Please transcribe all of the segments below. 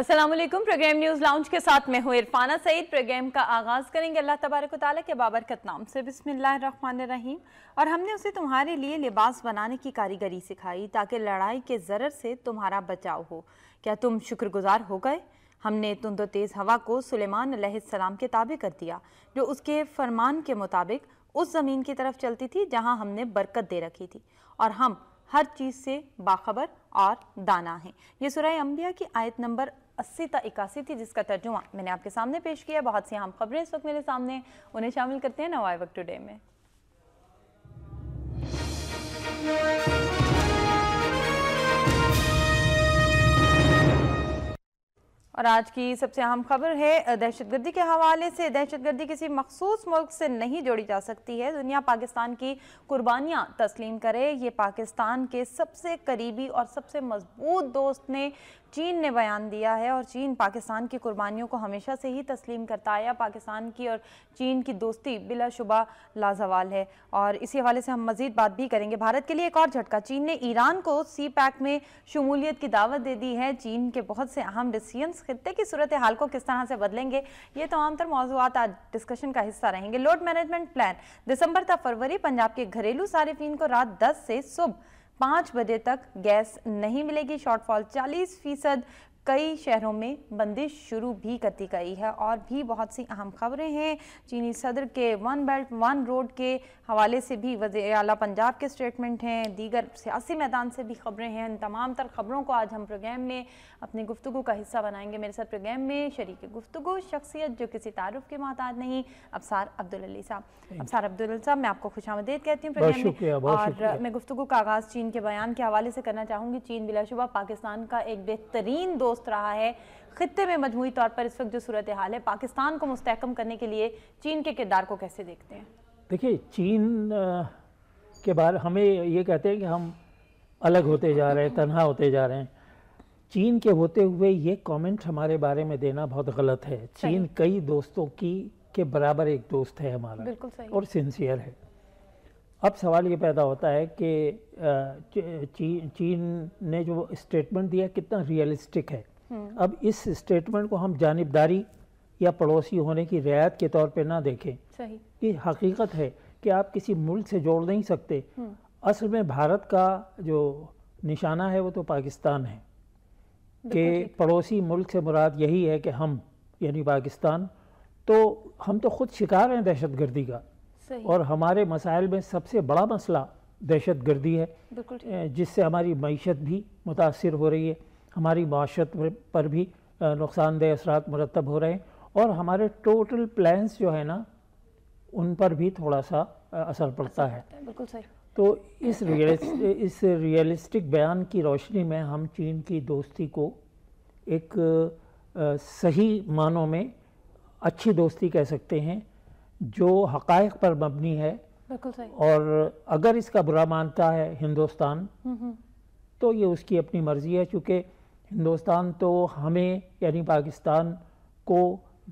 Aslam programme news lounge के साथ मैं हूँ इरफाना सईद प्रोग्राम का आगाज़ करेंगे अल्लाह तबारक ताली के बाबरकत नाम से बिसमिल्ल रहीम और हमने उसे तुम्हारे लिए लिबास बनाने की कारीगरी सिखाई ताकि लड़ाई के ज़रर से तुम्हारा बचाव हो क्या तुम शुक्रगुजार हो गए हमने तुंदो तेज़ हवा को सुलेमान के ताबे कर दिया जो उसके फरमान के मुताबिक उस ज़मीन की तरफ चलती थी जहाँ हमने बरकत दे रखी थी और हम हर चीज़ से बाखबर और दाना हैं ये सुरह अम्बिया की आयत नंबर अस्सी ता इक्यासी थी जिसका तर्जुमा मैंने आपके सामने पेश किया बहुत सी अहम खबरें इस वक्त मेरे सामने उन्हें शामिल करते हैं नवाए वक्त टुडे में और आज की सबसे अहम खबर है दहशतगर्दी के हवाले से दहशतगर्दी किसी मखसूस मुल्क से नहीं जोड़ी जा सकती है दुनिया पाकिस्तान की कुर्बानियां तस्लीम करे ये पाकिस्तान के सबसे करीबी और सबसे मजबूत दोस्त ने चीन ने बयान दिया है और चीन पाकिस्तान की कुर्बानियों को हमेशा से ही तस्लीम करता आया पाकिस्तान की और चीन की दोस्ती बिलाशुबा लाजवाल है और इसी हवाले से हम मजीद बात भी करेंगे भारत के लिए एक और झटका चीन ने ईरान को सी पैक में शमूलियत की दावत दे दी है चीन के बहुत से अहम डिसीजन खत्े की सूरत हाल को किस तरह से बदलेंगे ये तमाम तर मौजूद आज डिस्कशन का हिस्सा रहेंगे लोड मैनेजमेंट प्लान दिसंबर तक फरवरी पंजाब के घरेलू सार्फिन को रात दस से सुबह पाँच बजे तक गैस नहीं मिलेगी शॉर्टफॉल चालीस फीसद कई शहरों में बंदिश शुरू भी कर दी गई है और भी बहुत सी अहम खबरें हैं चीनी सदर के वन बेल्ट वन रोड के हवाले से भी वजे अला पंजाब के स्टेटमेंट हैं दीगर सियासी मैदान से भी खबरें हैं इन तमाम तर खबरों को आज हम प्रोग्राम में अपनी गुफ्तु का हिस्सा बनाएंगे मेरे साथ प्रोग्राम में शरीक गुफ्तु शख्सियत जो किसी तारुफ के महताज नहीं अबसार अब्दुल साहब अबसार अब्दुल साहब मैं आपको खुश आमदेद कहती हूँ प्रोग्राम में और मैं गुफ्तु का आगाज़ चीन के बयान के हवाले से करना चाहूँगी चीन बिलाशुबा पाकिस्तान का एक बेहतरीन दोस्त दोस्त रहा है खत्े में मजमू तौर पर इस वक्त जो सूरत हाल है पाकिस्तान को मुस्तकम करने के लिए चीन के किरदार को कैसे देखते हैं देखिए चीन के बारे हमें ये कहते हैं कि हम अलग होते जा रहे हैं तनहा होते जा रहे हैं चीन के होते हुए ये कमेंट हमारे बारे में देना बहुत गलत है चीन कई दोस्तों की के बराबर एक दोस्त है हमारा बिल्कुल सही। और सिंसियर है अब सवाल ये पैदा होता है कि चीन चीन ने जो स्टेटमेंट दिया कितना रियलिस्टिक है हम्म। अब इस स्टेटमेंट को हम जानबदारी या पड़ोसी होने की रियायत के तौर पर ना देखें ये हकीकत है कि आप किसी मुल्क से जोड़ नहीं सकते हम्म। असल में भारत का जो निशाना है वो तो पाकिस्तान है कि पड़ोसी मुल्क से मुराद यही है कि हम यानी पाकिस्तान तो हम तो खुद शिकार हैं दहशत गर्दी का और हमारे मसाइल में सबसे बड़ा मसला दहशत गर्दी है जिससे हमारी मीशत भी मुतासर हो रही है हमारी माशरत पर भी नुकसानदेह असर मरतब हो रहे हैं और हमारे टोटल प्लान्स जो है ना उन पर भी थोड़ा सा असर पड़ता है बिल्कुल सही तो इस रियलिस्ट इस रियलिस्टिक बयान की रोशनी में हम चीन की दोस्ती को एक आ, सही मानों में अच्छी दोस्ती कह सकते हैं जो हकायक पर मबनी है बिल्कुल सही और अगर इसका बुरा मानता है हिंदुस्तान हम्म, हम्म। तो ये उसकी अपनी मर्ज़ी है चूँकि हिंदुस्तान तो हमें यानी पाकिस्तान को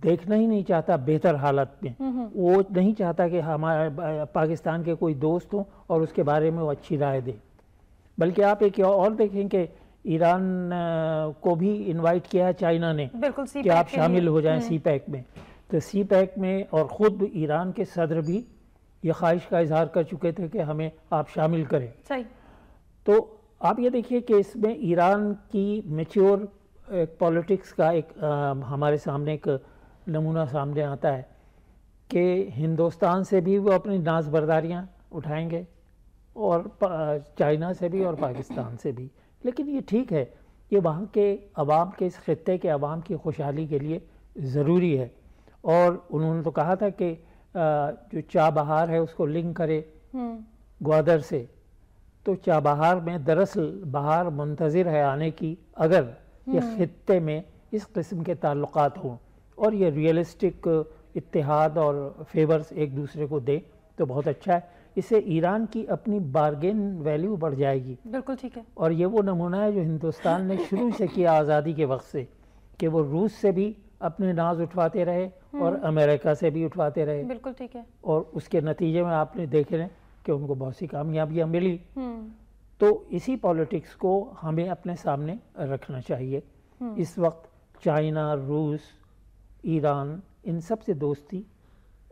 देखना ही नहीं चाहता बेहतर हालत में हम्म, हम्म। वो नहीं चाहता कि हमारे पाकिस्तान के कोई दोस्त हों और उसके बारे में वो अच्छी राय दे बल्कि आप एक और देखें कि ईरान को भी इनवाइट किया है चाइना ने कि आप शामिल हो जाएं सी हम्म। पैक में तो सी पैक में और ख़ुद ईरान के सदर भी ये ख्वाहिश का इजहार कर चुके थे कि हमें आप शामिल करें तो आप ये देखिए कि इसमें ईरान की मेच्योर पॉलिटिक्स का एक आ, हमारे सामने एक नमूना सामने आता है कि हिंदुस्तान से भी वो अपनी नाज बर्दारियाँ उठाएंगे और चाइना से भी और पाकिस्तान से भी लेकिन ये ठीक है ये वहाँ के अवाम के इस ख़त्े के अवाम की खुशहाली के लिए ज़रूरी है और उन्होंने तो कहा था कि जो चाबहार है उसको लिंक करे हम्म। ग्वादर से तो चाबहार में दरअसल बहार मुंतज़र है आने की अगर ये हम्म। ख़त्े में इस किस्म के ताल्लुक हों और ये रियलिस्टिक इतिहाद और फेवर्स एक दूसरे को दें तो बहुत अच्छा है इससे ईरान की अपनी बारगेन वैल्यू बढ़ जाएगी बिल्कुल ठीक है और ये वो नमूना है जो हिंदुस्तान ने शुरू से किया आज़ादी के वक्त से कि वो रूस से भी अपने नाज उठवाते रहे और हम्म। अमेरिका से भी उठवाते रहे बिल्कुल ठीक है और उसके नतीजे में आपने देखे रहे कि उनको बहुत सी कामयाबियाँ मिली हम्म। तो इसी पॉलिटिक्स को हमें अपने सामने रखना चाहिए हम्म। इस वक्त चाइना रूस ईरान इन सब से दोस्ती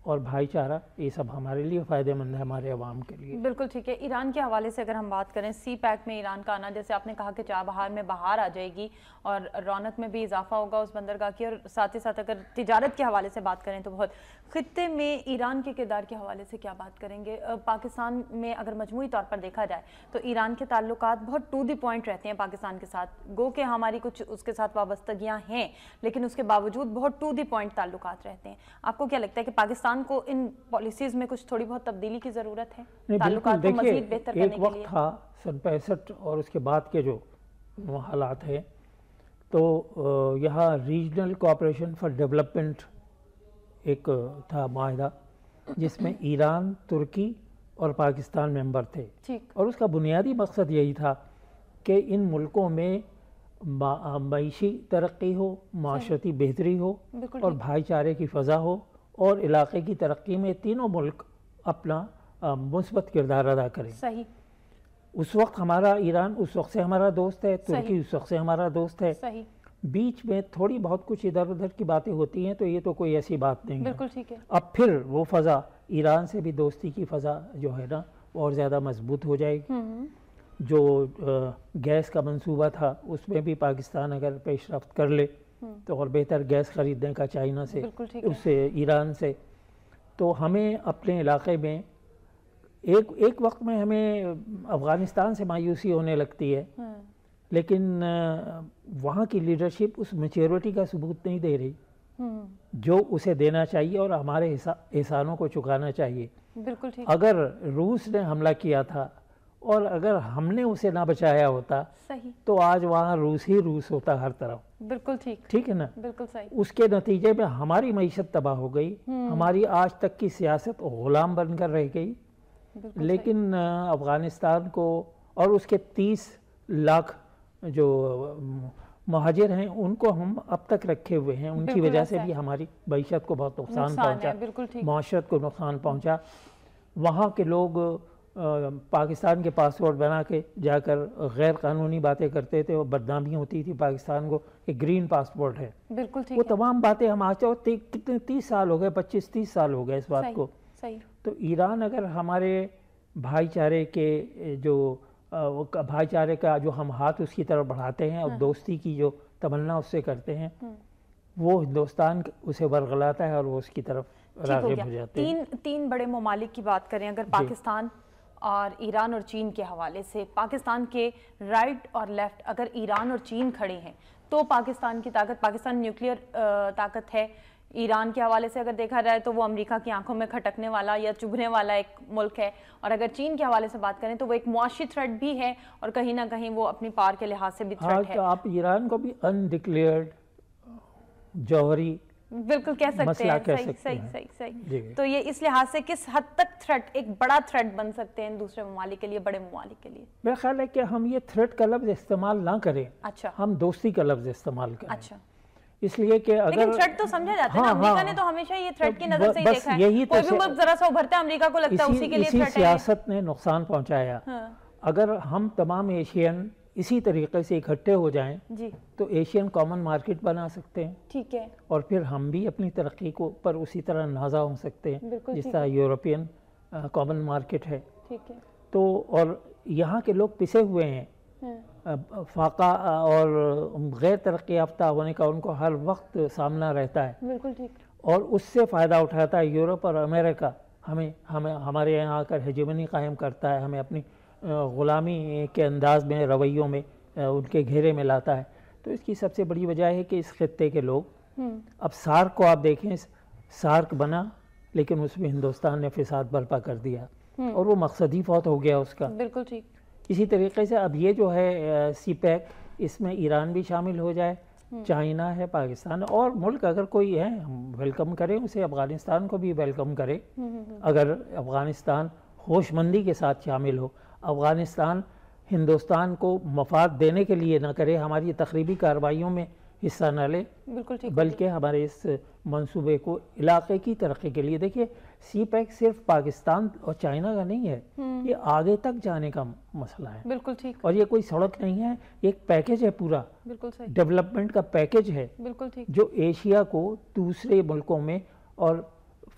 और भाईचारा ये सब हमारे लिए फ़ायदेमंद है हमारे आवाम के लिए बिल्कुल ठीक है ईरान के हवाले से अगर हम बात करें सी पैक में ईरान का आना जैसे आपने कहा कि चाबहार में बाहर आ जाएगी और रौनक में भी इजाफा होगा उस बंदरगाह की और साथ ही साथ अगर तजारत के हवाले से बात करें तो बहुत ख़त्े में ईरान के किरदार के हवाले से क्या बात करेंगे पाकिस्तान में अगर मजमू तौर पर देखा जाए तो ईरान के ताल्लुक बहुत टू दी पॉइंट रहते हैं पाकिस्तान के साथ गो के हमारी कुछ उसके साथ वाबस्तगियाँ हैं लेकिन उसके बावजूद बहुत टू दी पॉइंट ताल्लुक रहते हैं आपको क्या लगता है कि पाकिस्तान को इन पॉलिसीज़ में कुछ थोड़ी बहुत तब्दीली की ज़रूरत है बेहतर वक्त था सन पैंसठ और उसके बाद के जो हालात हैं तो यहाँ रीजनल कोऑपरेशन फॉर डेवलपमेंट एक था माहिदा जिसमें ईरान तुर्की और पाकिस्तान मेंबर थे ठीक और उसका बुनियादी मकसद यही था कि इन मुल्कों में मीशी तरक्की हो माशरती बेहतरी हो और भाईचारे की फ़जा हो और इलाके की तरक्की में तीनों मुल्क अपना मुस्बत किरदार अदा करें सही उस वक्त हमारा ईरान उस वक्त से हमारा दोस्त है तुर्की उस वक्त से हमारा दोस्त है सही बीच में थोड़ी बहुत कुछ इधर उधर की बातें होती हैं तो ये तो कोई ऐसी बात नहीं बिल्कुल ठीक है अब फिर वो फ़ज़ा ईरान से भी दोस्ती की फ़ज़ा जो है ना और ज़्यादा मजबूत हो जाएगी हम्म। जो गैस का मंसूबा था उसमें भी पाकिस्तान अगर रफ्त कर ले हम्म। तो और बेहतर गैस ख़रीदने का चाइना से उससे ईरान से तो हमें अपने इलाके में एक एक वक्त में हमें अफ़गानिस्तान से मायूसी होने लगती है हम्म। लेकिन वहाँ की लीडरशिप उस मेच्योरिटी का सबूत नहीं दे रही हम्म। जो उसे देना चाहिए और हमारे एहसानों को चुकाना चाहिए बिल्कुल ठीक अगर रूस ने हमला किया था और अगर हमने उसे ना बचाया होता सही तो आज वहाँ रूस ही रूस होता हर तरफ बिल्कुल ठीक ठीक है ना बिल्कुल सही उसके नतीजे में हमारी मीशत तबाह हो गई हम्म। हमारी आज तक की सियासत गुलाम बनकर रह गई लेकिन अफगानिस्तान को और उसके तीस लाख जो महाजिर हैं उनको हम अब तक रखे हुए हैं उनकी वजह से भी हमारी मीशत को बहुत नुकसान पहुँचा माशरत को नुकसान पहुँचा वहाँ के लोग पाकिस्तान के पासपोर्ट बना के जाकर गैर कानूनी बातें करते थे और बदनामी होती थी पाकिस्तान को कि ग्रीन पासपोर्ट है बिल्कुल ठीक वो तमाम बातें हम आज कितने तीस साल हो गए पच्चीस तीस साल हो गए इस बात सही, को सही। तो ईरान अगर हमारे भाईचारे के जो वो भाईचारे का जो हम हाथ उसकी तरफ बढ़ाते हैं और हाँ। दोस्ती की जो तमन्ना उससे करते हैं हाँ। वो हिंदुस्तान उसे बरगलाता है और वो उसकी तरफ रागिब हो जाते तीन तीन बड़े ममालिक की बात करें अगर पाकिस्तान और ईरान और चीन के हवाले से पाकिस्तान के राइट और लेफ्ट अगर ईरान और चीन खड़े हैं तो पाकिस्तान की ताकत पाकिस्तान न्यूक्लियर ताकत है ईरान के हवाले से अगर देखा जाए तो वो अमेरिका की आंखों में खटकने वाला या चुभने वाला एक मुल्क है और अगर चीन के हवाले से बात करें तो वो एक मुआशी थ्रेट भी है और कहीं ना कहीं वो अपनी पार के लिहाज से भी थ्रेट हाँ, है तो आप ईरान को भी अनडिक्लेयर्ड जौहरी बिल्कुल कह सकते हैं सही, सकते सही, हैं। सही सही सही तो ये इस लिहाज से किस हद तक थ्रेट एक बड़ा थ्रेट बन सकते हैं दूसरे ममालिक के लिए बड़े ममालिक के लिए मेरा ख्याल है कि हम ये थ्रेट का लफ्ज़ इस्तेमाल ना करें अच्छा हम दोस्ती का लफ्ज़ इस्तेमाल करें अच्छा इसलिए कि अगर थ्रेट तो समझा जाता हाँ, है अमेरिका हाँ, ने तो हमेशा ये थ्रेट तो की नजर से ही देखा यही है तो कोई भी मुल्क जरा सा उभरता है अमेरिका को लगता है उसी के लिए इसी सियासत ने नुकसान पहुंचाया हाँ। अगर हम तमाम एशियन इसी तरीके से इकट्ठे हो जाएं जी तो एशियन कॉमन मार्केट बना सकते हैं ठीक है और फिर हम भी अपनी तरक्की को पर उसी तरह नाजा हो सकते हैं जिस तरह यूरोपियन कॉमन मार्केट है ठीक है तो और यहाँ के लोग पिसे हुए हैं हाँ। फाका और गैर तरक्की याफ्ता होने का उनको हर वक्त सामना रहता है बिल्कुल ठीक और उससे फ़ायदा उठाता है यूरोप और अमेरिका हमें हमें हमारे यहाँ आकर हजमनी कायम करता है हमें अपनी ग़ुलामी के अंदाज में रवैयों में उनके घेरे में लाता है तो इसकी सबसे बड़ी वजह है कि इस खत्े के लोग हम्म। अब सार्क को आप देखें सार्क बना लेकिन उसमें हिंदुस्तान ने फिसाद बर्पा कर दिया हम्म। और वो मकसद ही फौत हो गया उसका बिल्कुल ठीक इसी तरीके से अब ये जो है सी पैक इसमें ईरान भी शामिल हो जाए हम्म। चाइना है पाकिस्तान और मुल्क अगर कोई है हम वेलकम करें उसे अफ़गानिस्तान को भी वेलकम करें हम्म, हम्म, अगर अफ़गानिस्तान होशमंदी के साथ शामिल हो अफ़गानिस्तान हिंदुस्तान को मफाद देने के लिए ना करे हमारी तकरीबी कार्रवाइयों में हिस्सा न ले बिल्कुल बल्कि हमारे इस मंसूबे को इलाके की तरक्की के लिए देखिए सी पैक e सिर्फ पाकिस्तान और चाइना का नहीं है हम्म। ये आगे तक जाने का मसला है बिल्कुल ठीक और ये कोई सड़क नहीं है एक पैकेज है पूरा बिल्कुल सही डेवलपमेंट का पैकेज है बिल्कुल ठीक जो एशिया को दूसरे मुल्कों में और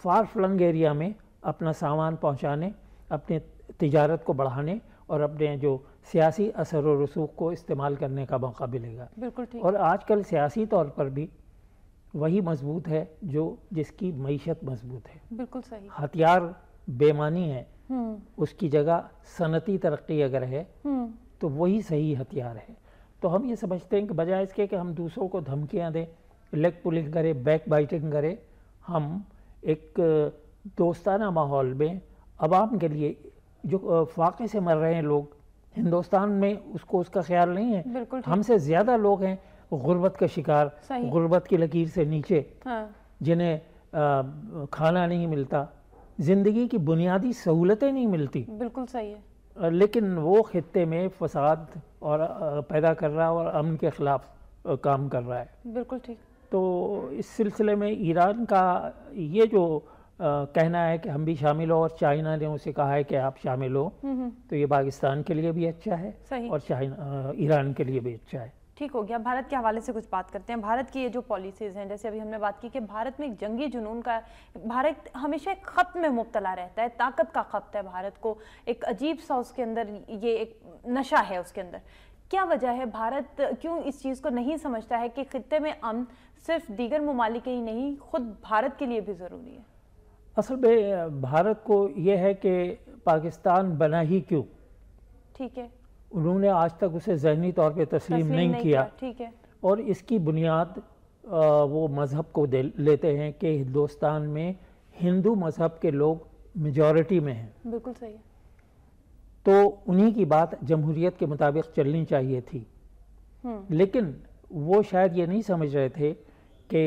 फार फ्लंग एरिया में अपना सामान पहुंचाने अपने तजारत को बढ़ाने और अपने जो सियासी असर व रसूख को इस्तेमाल करने का मौका मिलेगा बिल्कुल ठीक और आजकल सियासी तौर पर भी वही मजबूत है जो जिसकी मीशत मजबूत है बिल्कुल सही हथियार बेमानी है हम्म। उसकी जगह सनती तरक्की अगर है हम्म। तो वही सही हथियार है तो हम ये समझते हैं कि बजाय इसके कि हम दूसरों को धमकियाँ दें लेग पुलिंग करें बैक बाइटिंग करें हम एक दोस्ताना माहौल में आवाम के लिए जो फाके से मर रहे हैं लोग हिंदुस्तान में उसको उसका ख्याल नहीं है हमसे ज़्यादा लोग हैं गुर्बत का शिकार गुर्बत की लकीर से नीचे हाँ। जिन्हें खाना नहीं मिलता ज़िंदगी की बुनियादी सहूलतें नहीं मिलती बिल्कुल सही है लेकिन वो ख़त्े में फसाद और पैदा कर रहा है और अमन के ख़िलाफ़ काम कर रहा है बिल्कुल ठीक तो इस सिलसिले में ईरान का ये जो आ, कहना है कि हम भी शामिल हो और चाइना ने उसे कहा है कि आप शामिल हो हम्म, हम्म। तो ये पाकिस्तान के लिए भी अच्छा है और चाइना ईरान के लिए भी अच्छा है ठीक हो गया भारत के हवाले से कुछ बात करते हैं भारत की ये जो पॉलिसीज़ हैं जैसे अभी हमने बात की कि भारत में एक जंगी जुनून का भारत हमेशा एक खत में मुबतला रहता है ताकत का खत है भारत को एक अजीब सा उसके अंदर ये एक नशा है उसके अंदर क्या वजह है भारत क्यों इस चीज़ को नहीं समझता है कि खत्े में अम सिर्फ दीगर ममालिक ही नहीं खुद भारत के लिए भी ज़रूरी है असल में भारत को यह है कि पाकिस्तान बना ही क्यों ठीक है उन्होंने आज तक उसे जहनी तौर पर तस्लीम, तस्लीम नहीं, नहीं किया ठीक है और इसकी बुनियाद वो मज़हब को दे लेते हैं कि हिंदुस्तान में हिंदू मज़हब के लोग मेजॉरिटी में हैं बिल्कुल सही है तो उन्हीं की बात जमहूरियत के मुताबिक चलनी चाहिए थी हम्म। लेकिन वो शायद ये नहीं समझ रहे थे कि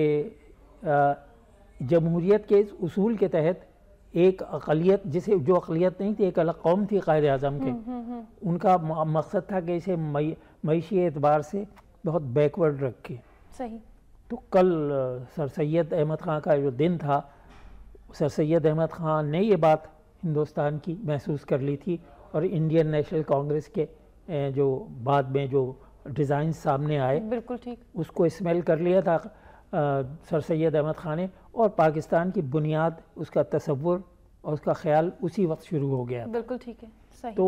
जमहूरियत के इस उसूल के तहत एक अकलीत जिसे जो अकलीत नहीं थी एक अलग कौम थी कायद अजम के हम्म, हम्म, हम्म। उनका मकसद था कि इसे मीशी एतबार से बहुत बैकवर्ड रखे सही तो कल सर सैद अहमद ख़ान का जो दिन था सर सैद अहमद ख़ान ने ये बात हिंदुस्तान की महसूस कर ली थी और इंडियन नेशनल कांग्रेस के जो बाद में जो डिज़ाइन सामने आए बिल्कुल ठीक उसको स्मेल कर लिया था सर सैद अहमद ख़ान ने और पाकिस्तान की बुनियाद उसका तस्वुर और उसका ख्याल उसी वक्त शुरू हो गया बिल्कुल ठीक है सही तो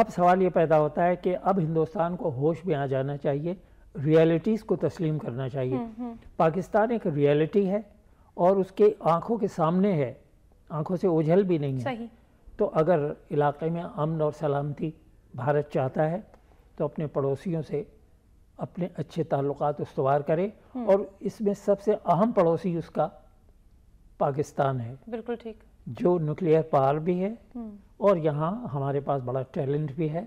अब सवाल ये पैदा होता है कि अब हिंदुस्तान को होश में आ जाना चाहिए रियलिटीज़ को तस्लीम करना चाहिए हम्म, हम्म। पाकिस्तान एक रियलिटी है और उसके आँखों के सामने है आँखों से ओझल भी नहीं है तो अगर इलाके में अमन और सलामती भारत चाहता है तो अपने पड़ोसियों से अपने अच्छे ताल्लुक उसवार करे हम्म। और इसमें सबसे अहम पड़ोसी उसका पाकिस्तान है बिल्कुल ठीक जो न्यूक्लियर पावर भी है हम्म। और यहाँ हमारे पास बड़ा टैलेंट भी है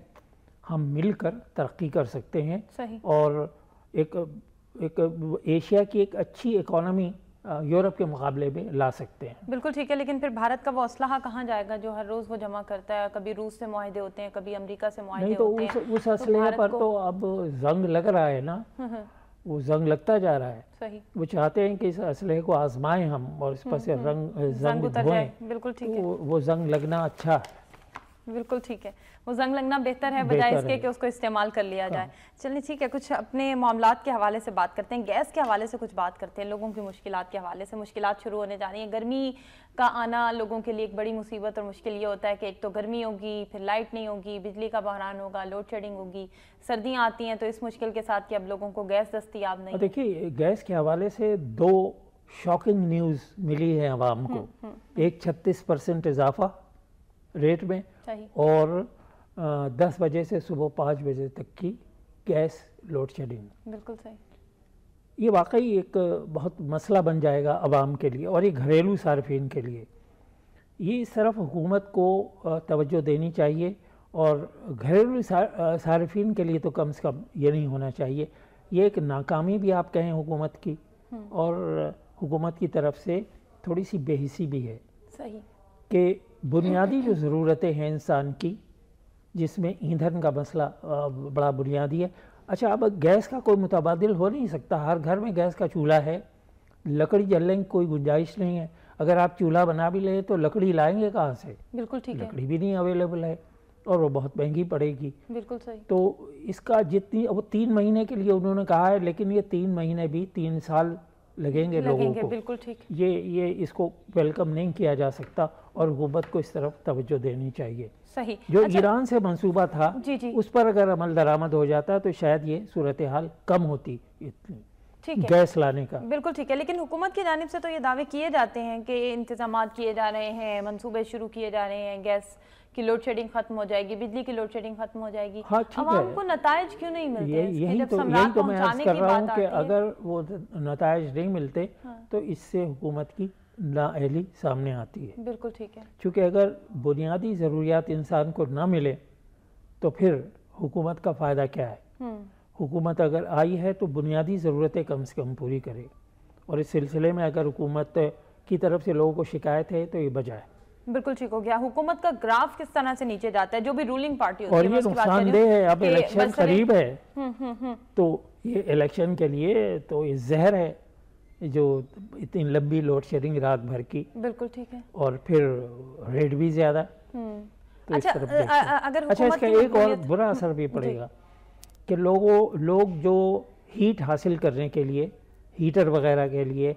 हम मिलकर तरक्की कर सकते हैं और एक एक एशिया की एक अच्छी इकोनॉमी यूरोप के मुकाबले में ला सकते हैं बिल्कुल ठीक है लेकिन फिर भारत का वो असलाहा कहाँ जाएगा जो हर रोज़ वो जमा करता है कभी रूस से मुहिदे होते हैं कभी अमरीका से माहदे तो होते उस, हैं उस असलहे तो पर तो अब जंग लग रहा है ना हम्म, हम्म। वो जंग लगता जा रहा है सही वो चाहते हैं कि इस असलहे को आजमाएं हम और इस पर हम्म, से रंग जंग बिल्कुल ठीक तो है वो जंग लगना अच्छा है बिल्कुल ठीक है वो जंग लगना बेहतर है बजाय इसके कि उसको इस्तेमाल कर लिया हाँ। जाए चलिए ठीक है कुछ अपने मामला के हवाले से बात करते हैं गैस के हवाले से कुछ बात करते हैं लोगों की मुश्किल के हवाले से मुश्किल शुरू होने जा रही हैं गर्मी का आना लोगों के लिए एक बड़ी मुसीबत और मुश्किल ये होता है कि एक तो गर्मी होगी फिर लाइट नहीं होगी बिजली का बहरान होगा लोड शेडिंग होगी सर्दियाँ आती हैं तो इस मुश्किल के साथ कि अब लोगों को गैस दस्तियाब नहीं देखिए गैस के हवाले से दो शॉकिंग न्यूज़ मिली है आवाम को एक छत्तीस परसेंट इजाफा रेट में और दस बजे से सुबह पाँच बजे तक की गैस लोड शेडिंग बिल्कुल सही ये वाकई एक बहुत मसला बन जाएगा आवाम के लिए और ये घरेलू सार्फिन के लिए ये सिर्फ हुकूमत को तवज्जो देनी चाहिए और घरेलू सार्फिन के लिए तो कम से कम ये नहीं होना चाहिए ये एक नाकामी भी आप कहें हुकूमत की हम्म। और हुकूमत की तरफ से थोड़ी सी बेहिसी भी है सही कि बुनियादी जो ज़रूरतें हैं इंसान की जिसमें ईंधन का मसला बड़ा बुनियादी है अच्छा अब गैस का कोई मुतबादल हो नहीं सकता हर घर में गैस का चूल्हा है लकड़ी जलने की कोई गुंजाइश नहीं है अगर आप चूल्हा बना भी लें तो लकड़ी लाएंगे कहाँ से बिल्कुल ठीक है लकड़ी भी नहीं अवेलेबल है और वो बहुत महंगी पड़ेगी बिल्कुल सही तो इसका जितनी वो तीन महीने के लिए उन्होंने कहा है लेकिन ये तीन महीने भी तीन साल लगेंगे, लगेंगे लोगों को बिल्कुल ठीक ये ये इसको वेलकम नहीं किया जा सकता और गुबत को इस तरफ तवज्जो देनी चाहिए सही जो अच्छा, ईरान से मंसूबा था जी जी उस पर अगर अमल दरामद हो जाता तो शायद ये सूरत हाल कम होती इतनी ठीक है गैस लाने का बिल्कुल ठीक है लेकिन हुकूमत की जानब से तो ये दावे किए जाते हैं कि इंतजाम किए जा रहे हैं मनसूबे शुरू किए जा रहे हैं गैस की लोड शेडिंग खत्म हो जाएगी बिजली की लोड शेडिंग खत्म हो जाएगी हाँ, को नतज क्यों नहीं मिलते ये, यही तो, यही तो मैं कर रहा हूँ कि अगर वो नतज नहीं मिलते हाँ। तो इससे हुकूमत की नाअहली सामने आती है बिल्कुल ठीक है क्योंकि अगर बुनियादी ज़रूरियात इंसान को ना मिले तो फिर हुकूमत का फ़ायदा क्या है हम्म। हुकूमत अगर आई है तो बुनियादी ज़रूरतें कम से कम पूरी करे और इस सिलसिले में अगर हुकूमत की तरफ से लोगों को शिकायत है तो ये बजाय बिल्कुल ठीक हो गया हुकूमत का ग्राफ किस तरह से नीचे जाता है जो भी रूलिंग पार्टी और ये नुकसानदेह है अब इलेक्शन करीब है हम्म, हम्म, तो ये इलेक्शन के लिए तो ये जहर है जो इतनी लंबी लोड शेडिंग रात भर की बिल्कुल ठीक है और फिर रेट भी ज़्यादा हम्म। तो अच्छा, इस तरफ आ, अगर अच्छा इसका एक और बुरा असर भी पड़ेगा कि लोगों लोग जो हीट हासिल करने के लिए हीटर वगैरह के लिए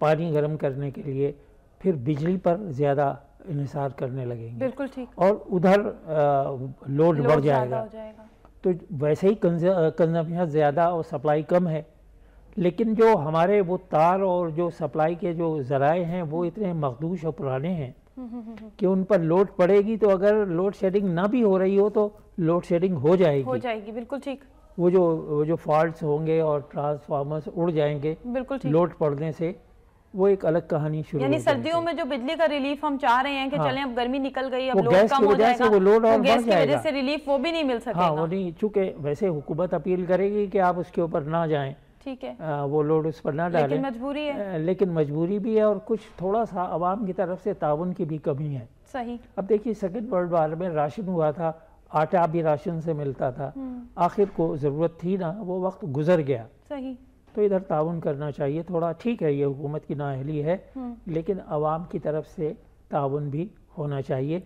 पानी गर्म करने के लिए फिर बिजली पर ज़्यादा इंसार करने लगेंगे बिल्कुल ठीक और उधर लोड बढ़ जाएगा, जाएगा तो वैसे ही कंजम्पन ज़्यादा और सप्लाई कम है लेकिन जो हमारे वो तार और जो सप्लाई के जो ज़राए हैं वो इतने मखदूश और पुराने हैं कि उन पर लोड पड़ेगी तो अगर लोड शेडिंग ना भी हो रही हो तो लोड शेडिंग हो जाएगी हो जाएगी बिल्कुल ठीक वो जो वो जो फॉल्ट होंगे और ट्रांसफार्मर्स उड़ जाएंगे बिल्कुल लोड पड़ने से वो एक अलग कहानी शुरू यानी सर्दियों में जो बिजली का रिलीफ हम चाह रहे हैं कि हाँ। चलें अब गर्मी निकल गई अब लोड कम हो जाएगा वो लोड और तो गैस की वजह से रिलीफ वो भी नहीं मिल हाँ, सकेगा हाँ वो नहीं चूंकि वैसे हुकूमत अपील करेगी कि आप उसके ऊपर ना जाएं ठीक है आ, वो लोड उस पर ना डाले लेकिन मजबूरी है लेकिन मजबूरी भी है और कुछ थोड़ा सा आवाम की तरफ से ताउन की भी कमी है सही अब देखिए सेकेंड वर्ल्ड वार में राशन हुआ था आटा भी राशन से मिलता था हम्म। आखिर को ज़रूरत थी ना वो वक्त गुजर गया सही तो इधर ताउन करना चाहिए थोड़ा ठीक है ये हुकूमत की नाहली है हम्म। लेकिन आवाम की तरफ से ताउन भी होना चाहिए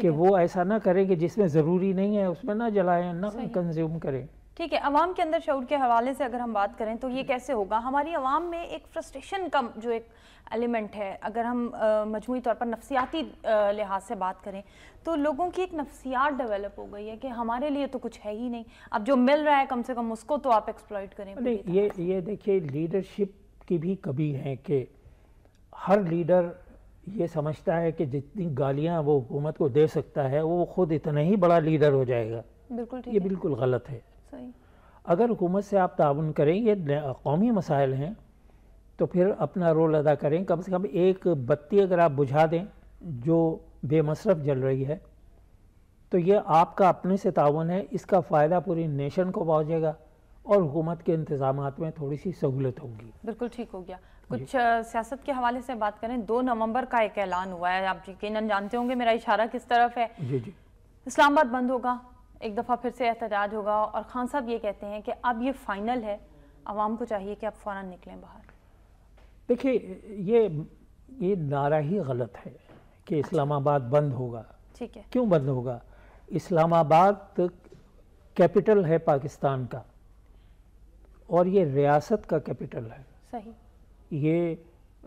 कि वो ऐसा ना करें कि जिसमें ज़रूरी नहीं है उसमें ना जलाएं ना कंज्यूम करें ठीक है अवाम के अंदर शौर के हवाले से अगर हम बात करें तो ये कैसे होगा हमारी आवाम में एक फ्रस्ट्रेशन का जो एक एलिमेंट है अगर हम मजमू तौर पर नफसियाती लिहाज से बात करें तो लोगों की एक नफसियात डेवलप हो गई है कि हमारे लिए तो कुछ है ही नहीं अब जो मिल रहा है कम से कम उसको तो आप एक्सप्लॉयट करें ये ये देखिए लीडरशिप की भी कभी है कि हर लीडर ये समझता है कि जितनी गालियाँ वो हुकूमत को दे सकता है वो खुद इतना ही बड़ा लीडर हो जाएगा बिल्कुल ये बिल्कुल गलत है अगर हुकूमत से आप ताउन करें ये कौमी मसाइल हैं तो फिर अपना रोल अदा करें कम से कम एक बत्ती अगर आप बुझा दें जो बेमसरफ जल रही है तो ये आपका अपने से ताउन है इसका फ़ायदा पूरी नेशन को पहुँचेगा और हुकूमत के इंतजाम में थोड़ी सी सहूलत होगी बिल्कुल ठीक हो गया कुछ सियासत के हवाले से बात करें दो नवंबर का एक ऐलान हुआ है आप यकीन जानते होंगे मेरा इशारा किस तरफ है जी जी इस्लामाबाद बंद होगा एक दफ़ा फिर से एहतजाज होगा और खान साहब ये कहते हैं कि अब ये फ़ाइनल है आवाम को चाहिए कि आप फ़ौर निकलें बाहर देखिए ये ये नारा ही गलत है कि अच्छा। इस्लामाबाद बंद होगा ठीक है क्यों बंद होगा इस्लामाबाद कैपिटल है पाकिस्तान का और ये रियासत का कैपिटल है सही ये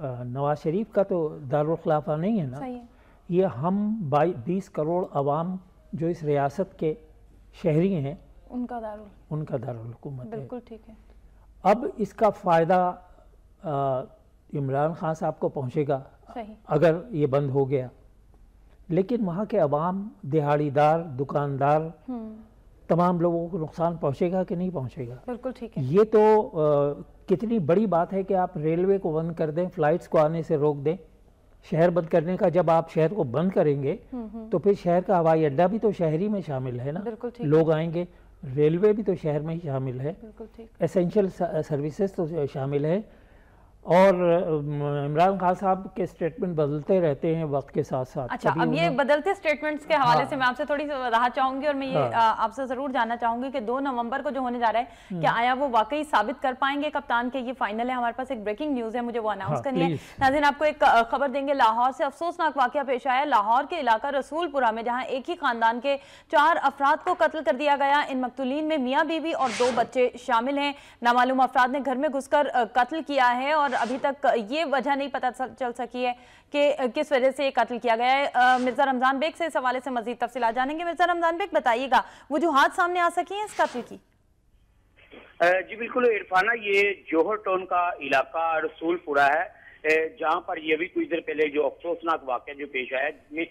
नवाज शरीफ का तो दारुलखलाफा नहीं है ना सही है। ये हम बाई बीस करोड़ आवाम जो इस रियासत के शहरी हैं उनका दारुल उनका दारकूमत बिल्कुल ठीक है अब इसका फ़ायदा इमरान खान साहब को पहुँचेगा अगर ये बंद हो गया लेकिन वहाँ के अवाम दिहाड़ीदार दुकानदार हम्म। तमाम लोगों को नुकसान पहुँचेगा कि नहीं पहुँचेगा बिल्कुल ठीक है ये तो आ, कितनी बड़ी बात है कि आप रेलवे को बंद कर दें फ्लाइट्स को आने से रोक दें शहर बंद करने का जब आप शहर को बंद करेंगे हम्म, हम्म। तो फिर शहर का हवाई अड्डा भी तो शहर ही में शामिल है ना लोग आएंगे रेलवे भी तो शहर में ही शामिल है एसेंशियल सर्विसेज तो शामिल है और इमरान खान साहब के स्टेटमेंट बदलते रहते हैं वक्त के साथ साथ अच्छा अब ये बदलते स्टेटमेंट्स के हवाले हाँ। से मैं आपसे थोड़ी वजाहत चाहूंगी और मैं ये हाँ। आपसे जरूर जानना चाहूंगी कि दो नवंबर को जो होने जा रहा है हम्म। कि आया वो वाकई साबित कर पाएंगे कप्तान के ये फाइनल है हमारे पास एक ब्रेकिंग न्यूज है मुझे वो अनाउंस हाँ, करनी है नाजिन आपको एक खबर देंगे लाहौर से अफसोसनाक वाक्य पेश आया लाहौर के इलाका रसूलपुरा में जहाँ एक ही खानदान के चार अफराद को कत्ल कर दिया गया इन मकतुलीन में मियाँ बीवी और दो बच्चे शामिल हैं नामालूम अफराद ने घर में घुसकर कत्ल किया है और अभी तक ये वजह नहीं पता चल सकी है कि किस वजह से ये कत्ल किया गया है मिर्जा रमजान बेग से इस हवाले से मजीद तफसीला जानेंगे मिर्जा रमजान बेग बताइएगा वजूहत सामने आ सकी है इस कत्ल की जी बिल्कुल इरफाना ये जोहर टोन का इलाका रसूलपुरा है जहाँ पर ये भी कुछ देर पहले जो अफसोसनाक वाक्य जो पेश आया जिसमें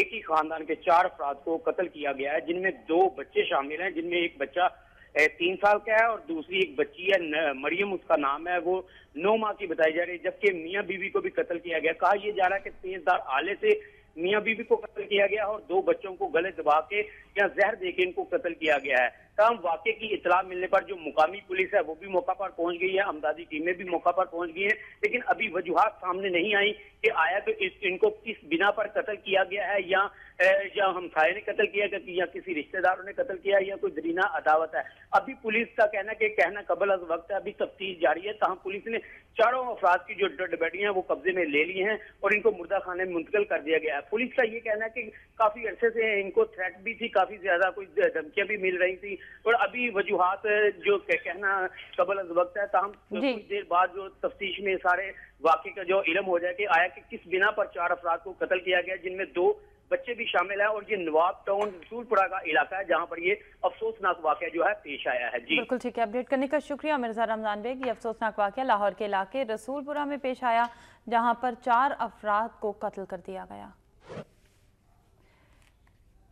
एक ही खानदान के चार अफराद को कत्ल किया गया है जिनमें दो बच्चे शामिल हैं जिनमें एक बच्चा तीन साल का है और दूसरी एक बच्ची है मरियम उसका नाम है वो नौ माह की बताई जा रही है जबकि मियाँ बीवी को भी कत्ल किया गया कहा यह जा रहा है कि तेजदार आले से मियाँ बीवी को कत्ल किया गया और दो बच्चों को गले दबा के या जहर दे के इनको कत्ल किया गया है तमाम तो वाक्य की इतला मिलने पर जो मुकामी पुलिस है वो भी मौका पर पहुंच गई है अमदादी टीमें भी मौका पर पहुंच गई है लेकिन अभी वजूहत सामने नहीं आई कि आया तो इस, इनको किस बिना पर कत्ल किया गया है या या हम साय ने कत्ल किया कि या किसी रिश्तेदारों ने कत्ल किया या कोई दरीना अदावत है अभी पुलिस का कहना कि कहना कबल अज वक्त है अभी तफ्तीश जारी है तहम पुलिस ने चारों अफराद की जो डबेटियां हैं वो कब्जे में ले ली हैं और इनको मुर्दा खाने में मुंतकिल कर दिया गया है पुलिस का ये कहना है कि काफी अरसे से इनको थ्रेट भी थी काफी ज्यादा कोई धमकियां भी मिल रही थी और अभी वजूहत जो कहना कबल अज वक्त है तहम कुछ देर बाद जो तफ्तीश में सारे वाक्य का जो इलम हो जाए कि आया कि किस बिना पर चार अफराद को कत्ल किया गया जिनमें दो बच्चे भी शामिल है और ये नवाब टाउन रसूलपुरा का इलाका है जहाँ पर ये अफसोसनाक वाक्य जो है पेश आया है जी बिल्कुल ठीक है अपडेट करने का शुक्रिया मिर्जा रमजान बेग ये अफसोसनाक वाक्य लाहौर के इलाके रसूलपुरा में पेश आया जहाँ पर चार अफराद को कत्ल कर दिया गया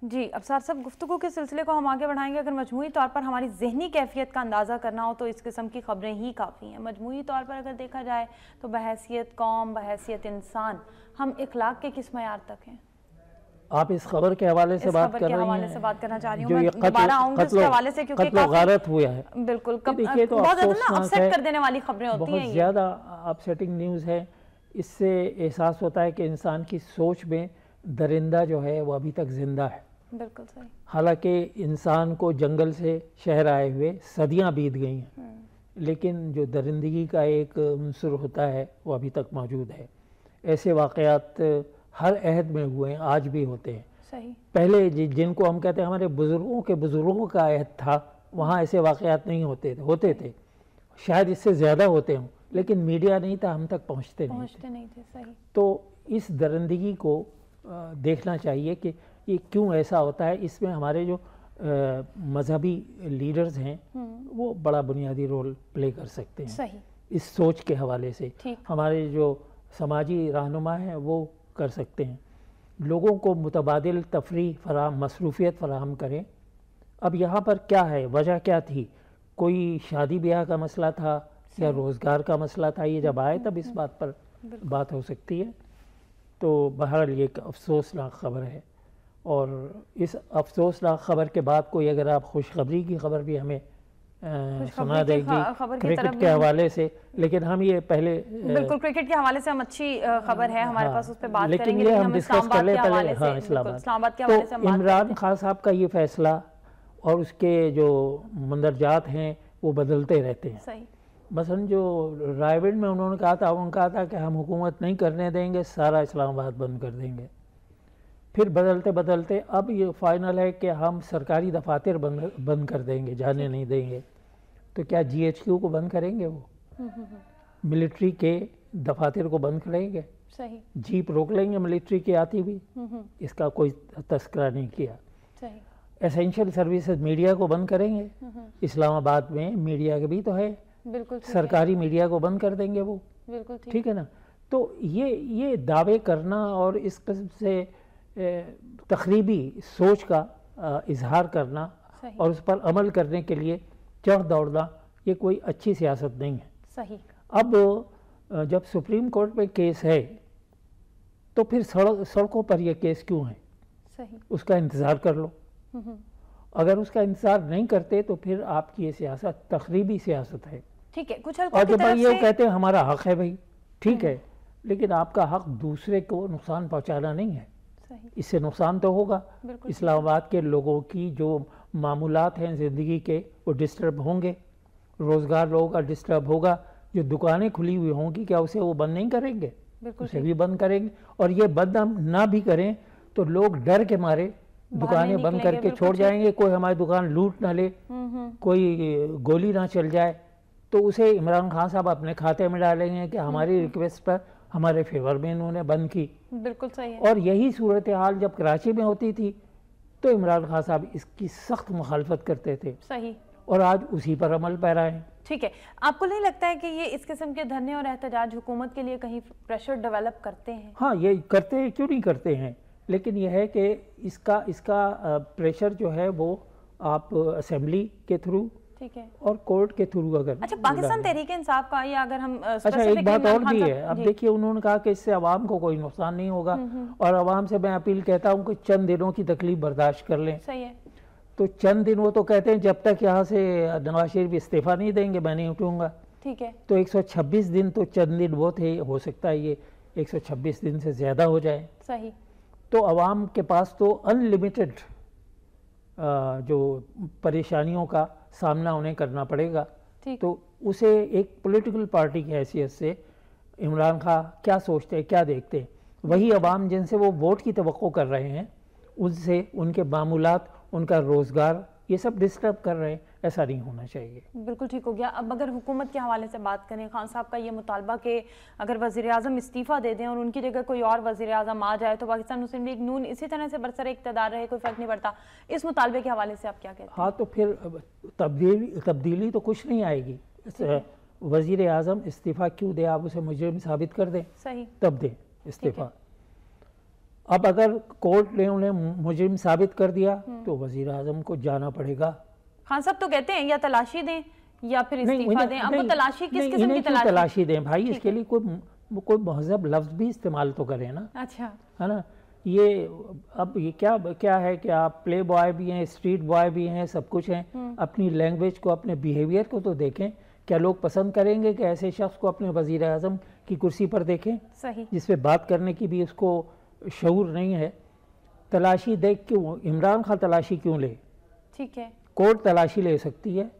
जी अब सार सब गुफ्तु के सिलसिले को हम आगे बढ़ाएंगे अगर मजमू तौर पर हमारी जहनी कैफियत का अंदाज़ा करना हो तो इस किस्म की खबरें ही काफ़ी हैं मजमू तौर पर अगर देखा जाए तो बहसीत कौम बहसीत इंसान हम इखलाक के किस मैार तक हैं आप इस खबर के हवाले से बात कर रही हैं से बात करना चाह रही हूँ हुआ तो है बिल्कुल ज्यादा अपसेटिंग न्यूज़ है इससे एहसास होता है कि इंसान की सोच में दरिंदा जो है वो अभी तक जिंदा है बिल्कुल सही हालांकि इंसान को जंगल से शहर आए हुए सदियां बीत गई हैं हम्म। लेकिन जो दरिंदगी का एक अंसर होता है वो अभी तक मौजूद है ऐसे वाकयात हर अहद में हुए हैं आज भी होते हैं सही पहले जि, जिनको हम कहते हैं हमारे बुज़ुर्गों के बुज़ुर्गों का अहद था वहाँ ऐसे वाक़ात नहीं होते थे होते थे शायद इससे ज़्यादा होते हों लेकिन मीडिया नहीं था हम तक पहुँचते नहीं पहुँचते नहीं थे सही तो इस दरंदगी को देखना चाहिए कि ये क्यों ऐसा होता है इसमें हमारे जो मजहबी लीडर्स हैं हम्म। वो बड़ा बुनियादी रोल प्ले कर सकते हैं सही इस सोच के हवाले से हमारे जो समाजी रहनुमा हैं वो कर सकते हैं लोगों को मुतबादल तफरी फराम मसरूफियत फराहम करें अब यहाँ पर क्या है वजह क्या थी कोई शादी ब्याह का मसला था या रोज़गार का मसला था ये जब आए तब इस बात पर बात हो सकती है तो बहरहाल ये एक अफसोसनाक ख़बर है और इस अफसोसनाक ख़बर के बाद कोई अगर आप खुशखबरी की खबर भी हमें सुना देगी क्रिकेट के हवाले से लेकिन हम ये पहले बिल्कुल क्रिकेट के हवाले से हम अच्छी खबर है हमारे हाँ, पास उस पर बात लेकिन ये हम डिस्कस कर ले पहले हाँ इस्लामाबाद के तो इमरान खान साहब का ये फैसला और उसके जो मंदरजात हैं वो बदलते रहते हैं मसन जो रायवेड में उन्होंने कहा था उन्होंने कहा था कि हम हुकूमत नहीं करने देंगे सारा इस्लामाबाद बंद कर देंगे फिर बदलते बदलते अब ये फाइनल है कि हम सरकारी दफातर बंद बंद कर देंगे जाने नहीं देंगे तो क्या जीएचक्यू को बंद करेंगे वो मिलिट्री के दफातर को बंद करेंगे सही जीप रोक लेंगे मिलिट्री की आती भी हम्म, हम्म। इसका कोई तस्करा नहीं किया सही एसेंशियल सर्विसेज मीडिया को बंद करेंगे हम्म, इस्लामाबाद में मीडिया के भी तो है बिल्कुल सरकारी मीडिया को बंद कर देंगे वो बिल्कुल ठीक है ना तो ये ये दावे करना और इस किस्म से तकरीबी सोच का इजहार करना और उस पर अमल करने के लिए चढ़ दौड़ना ये कोई अच्छी सियासत नहीं है सही अब जब सुप्रीम कोर्ट में केस है तो फिर सड़क सड़कों पर यह केस क्यों है सही उसका इंतज़ार कर लो हम्म, हम्म। अगर उसका इंतज़ार नहीं करते तो फिर आपकी ये सियासत तकरीबी सियासत है ठीक है कुछ और जब ये कहते हैं हमारा हक है भाई ठीक हम्म। है लेकिन आपका हक दूसरे को नुकसान पहुंचाना नहीं है इससे नुकसान तो होगा इस्लामाबाद के लोगों की जो मामूलत हैं ज़िंदगी के वो डिस्टर्ब होंगे रोज़गार लोगों का डिस्टर्ब होगा जो दुकानें खुली हुई होंगी क्या उसे वो बंद नहीं करेंगे उसे भी बंद करेंगे और ये बंद हम ना भी करें तो लोग डर के मारे दुकानें बंद करके छोड़ जाएंगे कोई हमारी दुकान लूट ना ले हम्म, हम्म। कोई गोली ना चल जाए तो उसे इमरान खान साहब अपने खाते में डालेंगे कि हमारी हम्म, रिक्वेस्ट पर हमारे फेवर में इन्होंने बंद की बिल्कुल सही है और यही सूरत हाल जब कराची में होती थी तो इमरान खान साहब इसकी सख्त मुखालफत करते थे सही और आज उसी पर अमल पैरा है ठीक है आपको नहीं लगता है कि ये इस किस्म के धरने और एहतजाज हुकूमत के लिए कहीं प्रेशर डेवलप करते हैं हाँ ये करते हैं क्यों नहीं करते हैं लेकिन यह है कि इसका इसका प्रेशर जो है वो आप असम्बली के थ्रू ठीक है और कोर्ट के थ्रू अगर अच्छा पाकिस्तान तहरीक इंसाफ का या अगर हम अच्छा एक बात और भी है अब देखिए उन्होंने कहा कि इससे आवाम को कोई नुकसान नहीं होगा हम्म, हम्म। और आवाम से मैं अपील कहता हूँ कि चंद दिनों की तकलीफ बर्दाश्त कर लें सही है तो चंद दिन वो तो कहते हैं जब तक यहाँ से नवाज शरीफ इस्तीफा नहीं देंगे मैं नहीं उठूंगा ठीक है तो 126 दिन तो चंद दिन वो थे हो सकता है ये 126 दिन से ज़्यादा हो जाए सही तो आवाम के पास तो अनलिमिटेड जो परेशानियों का सामना उन्हें करना पड़ेगा तो उसे एक पॉलिटिकल पार्टी की हैसियत से इमरान खां क्या सोचते हैं क्या देखते हैं वही अवाम जिनसे वो वोट की तो कर रहे हैं उनसे उनके मामूलत उनका रोज़गार ये सब डिस्टर्ब कर रहे हैं ऐसा नहीं होना चाहिए बिल्कुल ठीक हो गया अब अगर हुकूमत के हवाले से बात करें खान साहब का ये मुतालबा कि अगर वजी अजम इस्तीफ़ा दे दें और उनकी जगह कोई और वजी अजम आ जाए तो पाकिस्तान मुस्लिम लीग नून इसी तरह से बरसर इकतदार रहे कोई फ़र्क नहीं पड़ता इस मुतालबे के हवाले से आप क्या कहें हाँ तो फिर तब्दीली तब्दीली तो कुछ नहीं आएगी वजीर अजम इस्तीफ़ा क्यों दे आप उसे मुजरम साबित कर दें सही तब दें इस्तीफ़ा अब अगर कोर्ट ने उन्हें मुजरिम साबित कर दिया हम्म। तो वजीर आजम को जाना पड़ेगा खान हाँ, साहब तो कहते हैं या तलाशी दें या फिर इस्तीफा दें अब तलाशी किस किस्म की तलाशी, तलाशी दें भाई इसके लिए कोई कोई महजब लफ्ज भी इस्तेमाल तो करें ना अच्छा है ना ये अब ये क्या क्या है कि आप प्ले बॉय भी हैं स्ट्रीट बॉय भी हैं सब कुछ हैं हम्म। अपनी लैंग्वेज को अपने बिहेवियर को तो देखें क्या लोग पसंद करेंगे कि ऐसे शख्स को अपने वजीर अजम की कुर्सी पर देखें सही जिसपे बात करने की भी उसको शूर नहीं है तलाशी देख क्यों इमरान खान तलाशी क्यों ले ठीक है कोर्ट तलाशी ले सकती है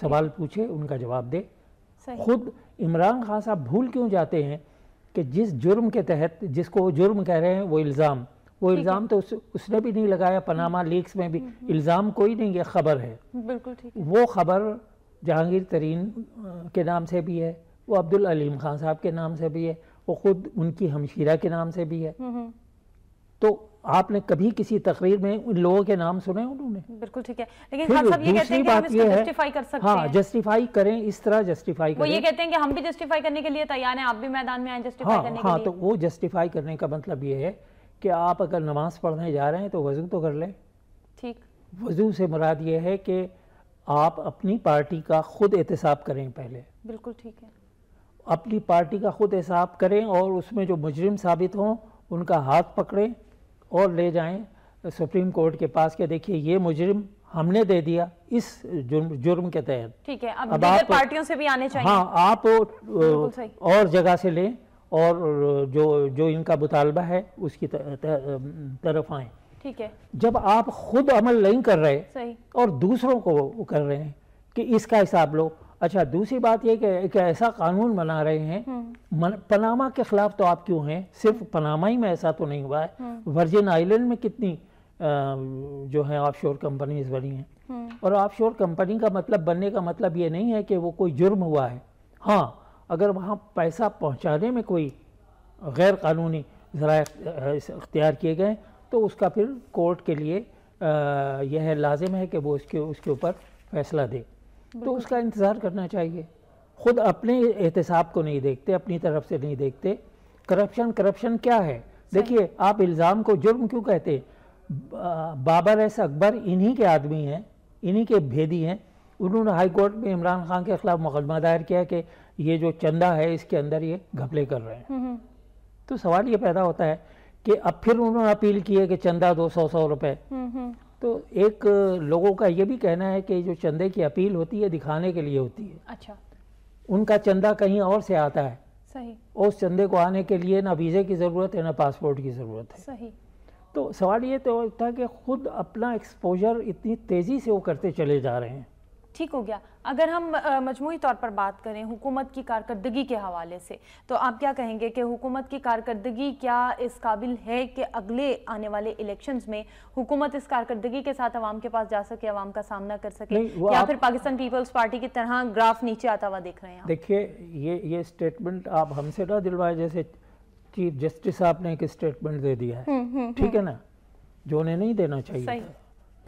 सवाल पूछे उनका जवाब दे खुद इमरान खान साहब भूल क्यों जाते हैं कि जिस जुर्म के तहत जिसको वो जुर्म कह रहे हैं वो इल्ज़ाम वो इल्ज़ाम तो उस, उसने भी नहीं लगाया पनामा हम्म। लीक्स में भी हम्म, हम्म। इल्ज़ाम कोई नहीं है खबर है बिल्कुल ठीक वो खबर जहांगीर तरीन के नाम से भी है वो अब्दुल अलीम खान साहब के नाम से भी है वो खुद उनकी हमशीरा के नाम से भी है तो आपने कभी किसी तकरीर में उन लोगों के नाम सुने उन्होंने बिल्कुल ठीक है लेकिन खान साहब ये कहते हैं कि हम इसको जस्टिफाई कर सकते हाँ, हैं जस्टिफाई करें इस तरह जस्टिफाई करें वो ये कहते हैं कि हम भी जस्टिफाई करने के लिए तैयार हैं आप भी मैदान में आए जस्टिफाई हाँ, करने हाँ, के लिए तो वो जस्टिफाई करने का मतलब ये है कि आप अगर नमाज पढ़ने जा रहे हैं तो वजू तो कर लें ठीक वजू से मुराद ये है कि आप अपनी पार्टी का खुद एहतसाब करें पहले बिल्कुल ठीक है अपनी पार्टी का खुद एहसाब करें और उसमें जो मुजरिम साबित हों उनका हाथ पकड़ें और ले जाएं सुप्रीम कोर्ट के पास के देखिए ये मुजरिम हमने दे दिया इस जुर्म जुर्म के तहत ठीक है अब, अब आप पार्टियों से भी आने चाहिए हाँ आप और जगह से लें और जो जो इनका मुतालबा है उसकी तरफ आए ठीक है जब आप खुद अमल नहीं कर रहे और दूसरों को कर रहे हैं कि इसका हिसाब लो अच्छा दूसरी बात ये कि एक ऐसा कानून बना रहे हैं हम्म। पनामा के खिलाफ तो आप क्यों हैं सिर्फ पनामा ही में ऐसा तो नहीं हुआ है वर्जिन हम्म। आइलैंड में कितनी आ, जो है ऑफशोर कंपनीज बनी हैं हम्म। और ऑफशोर कंपनी का मतलब बनने का मतलब ये नहीं है कि वो कोई जुर्म हुआ है हाँ अगर वहाँ पैसा पहुँचाने में कोई गैर कानूनी ज़रा इख्तियार किए गए तो उसका फिर कोर्ट के लिए यह लाजिम है कि वो उसके उसके ऊपर फैसला दे तो उसका इंतज़ार करना चाहिए खुद अपने एहतसाब को नहीं देखते अपनी तरफ से नहीं देखते करप्शन करप्शन क्या है देखिए आप इल्ज़ाम को जुर्म क्यों कहते हैं बाबर एस अकबर इन्हीं के आदमी हैं इन्हीं के भेदी हैं उन्होंने हाई कोर्ट में इमरान खान के खिलाफ मुकदमा दायर किया कि ये जो चंदा है इसके अंदर ये घपले कर रहे हैं हम्म, हम्म। तो सवाल ये पैदा होता है कि अब फिर उन्होंने अपील की है कि चंदा दो सौ सौ रुपये हम्म, तो एक लोगों का ये भी कहना है कि जो चंदे की अपील होती है दिखाने के लिए होती है अच्छा उनका चंदा कहीं और से आता है सही उस चंदे को आने के लिए ना वीज़े की ज़रूरत है ना पासपोर्ट की ज़रूरत है सही तो सवाल ये तो था कि खुद अपना एक्सपोजर इतनी तेज़ी से वो करते चले जा रहे हैं ठीक हो गया अगर हम मजमू तौर पर बात करें हुकूमत की कारकर्दगी के हवाले से तो आप क्या कहेंगे कि हुकूमत की कारकर्दगी क्या इस काबिल है कि अगले आने वाले इलेक्शंस में हुकूमत इस कारकर्दगी के साथ आवाम के पास जा सके आवाम का सामना कर सके या आप... फिर पाकिस्तान पीपल्स पार्टी की तरह ग्राफ नीचे आता हुआ देख रहे हैं देखिए ये ये स्टेटमेंट आप हमसे ना दिलवाए जैसे चीफ जस्टिस साहब ने एक स्टेटमेंट दे दिया है हम्म, हम्म, ठीक है हम्म। ना जो उन्हें नहीं देना चाहिए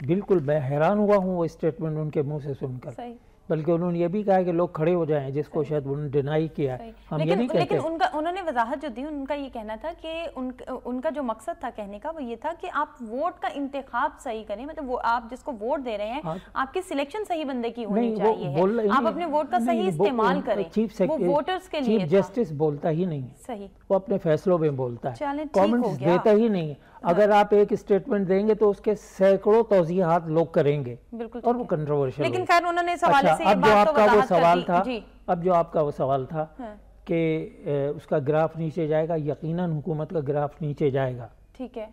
बिल्कुल मैं हैरान हुआ हूँ वो स्टेटमेंट उनके मुंह से सुनकर बल्कि उन्होंने ये भी कहा कि लोग खड़े हो जाएं जिसको शायद उन्होंने डिनाई किया हम लेकिन, ये नहीं कहते लेकिन उनका उन्होंने वजाहत जो दी उनका ये कहना था कि उन, उनका जो मकसद था कहने का वो ये था कि आप वोट का इंतखाब सही करें मतलब वो आप जिसको वोट दे रहे हैं हाँ? आपकी सिलेक्शन सही बंदे की होनी चाहिए आप अपने वोट का सही इस्तेमाल करें चीफ वोटर्स के लिए जस्टिस बोलता ही नहीं सही वो अपने फैसलों में बोलता है कॉमेंट देता ही नहीं है हाँ। अगर आप एक स्टेटमेंट देंगे तो उसके सैकड़ों तोजीहत लोग करेंगे बिल्कुल और वो कंट्रोवर्शियल लेकिन खैर उन्होंने सवाल अच्छा, से तो अब जो आपका वो सवाल था अब जो आपका वो सवाल था कि उसका ग्राफ नीचे जाएगा यकीनन हुकूमत का ग्राफ नीचे जाएगा ठीक है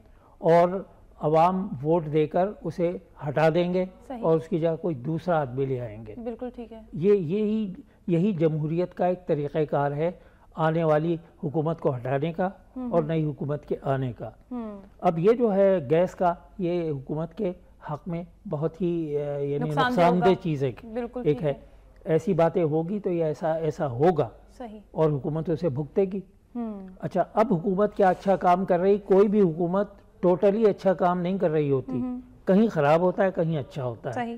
और अवाम वोट देकर उसे हटा देंगे और उसकी जगह कोई दूसरा आदमी ले आएंगे बिल्कुल ठीक है ये यही यही जमहूरियत का एक तरीक़ेकार है आने वाली हुकूमत को हटाने का हम्म। और नई हुकूमत के आने का हम्म। अब ये जो है गैस का ये हुकूमत के हक में बहुत ही यानी नुकसानदेह चीज़ एक, एक है ऐसी बातें होगी तो ये ऐसा ऐसा होगा सही और हुकूमत उसे भुगतेगी हम्म। अच्छा अब हुकूमत क्या अच्छा काम कर रही कोई भी हुकूमत टोटली अच्छा काम नहीं कर रही होती कहीं ख़राब होता है कहीं अच्छा होता है